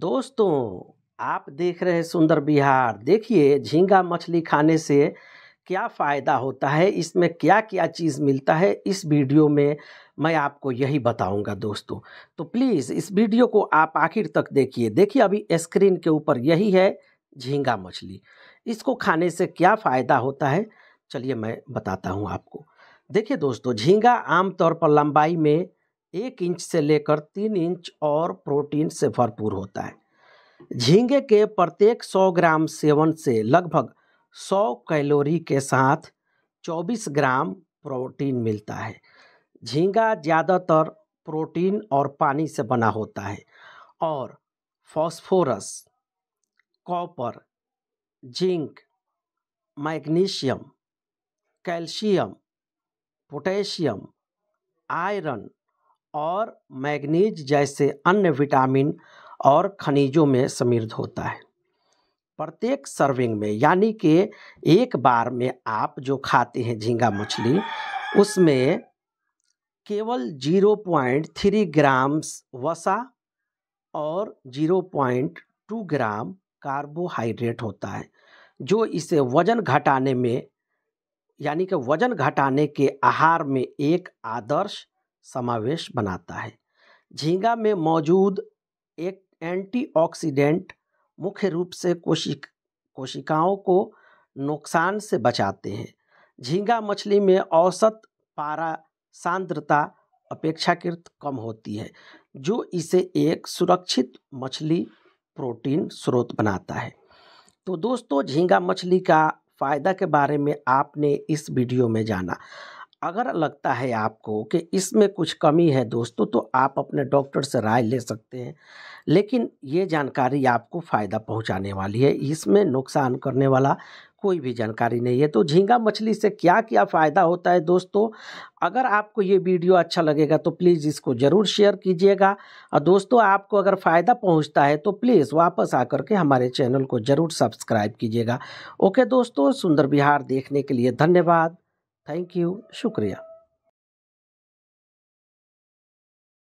दोस्तों आप देख रहे हैं सुंदर बिहार देखिए झींगा मछली खाने से क्या फ़ायदा होता है इसमें क्या क्या चीज़ मिलता है इस वीडियो में मैं आपको यही बताऊंगा दोस्तों तो प्लीज़ इस वीडियो को आप आखिर तक देखिए देखिए अभी स्क्रीन के ऊपर यही है झींगा मछली इसको खाने से क्या फ़ायदा होता है चलिए मैं बताता हूँ आपको देखिए दोस्तों झींगा आमतौर पर लंबाई में एक इंच से लेकर तीन इंच और प्रोटीन से भरपूर होता है झींगे के प्रत्येक 100 ग्राम सेवन से लगभग 100 कैलोरी के साथ 24 ग्राम प्रोटीन मिलता है झींगा ज़्यादातर प्रोटीन और पानी से बना होता है और phosphorus copper zinc magnesium calcium potassium iron और मैग्नीज जैसे अन्य विटामिन और खनिजों में समृद्ध होता है प्रत्येक सर्विंग में यानी कि एक बार में आप जो खाते हैं झींगा मछली उसमें केवल जीरो पॉइंट थ्री ग्राम्स वसा और zero point two gram carbohydrate होता है जो इसे वजन घटाने में यानी कि वजन घटाने के आहार में एक आदर्श समावेश बनाता है झींगा में मौजूद एक एंटीऑक्सीडेंट मुख्य रूप से कोशिक कोशिकाओं को नुकसान से बचाते हैं झींगा मछली में औसत पारा सांद्रता अपेक्षाकृत कम होती है जो इसे एक सुरक्षित मछली प्रोटीन स्रोत बनाता है तो दोस्तों झींगा मछली का फ़ायदा के बारे में आपने इस वीडियो में जाना अगर लगता है आपको कि इसमें कुछ कमी है दोस्तों तो आप अपने डॉक्टर से राय ले सकते हैं लेकिन ये जानकारी आपको फ़ायदा पहुंचाने वाली है इसमें नुकसान करने वाला कोई भी जानकारी नहीं है तो झींगा मछली से क्या क्या फ़ायदा होता है दोस्तों अगर आपको ये वीडियो अच्छा लगेगा तो प्लीज़ इसको ज़रूर शेयर कीजिएगा और दोस्तों आपको अगर फ़ायदा पहुंचता है तो प्लीज़ वापस आकर के हमारे चैनल को ज़रूर सब्सक्राइब कीजिएगा ओके दोस्तों सुंदर बिहार देखने के लिए धन्यवाद थैंक यू शुक्रिया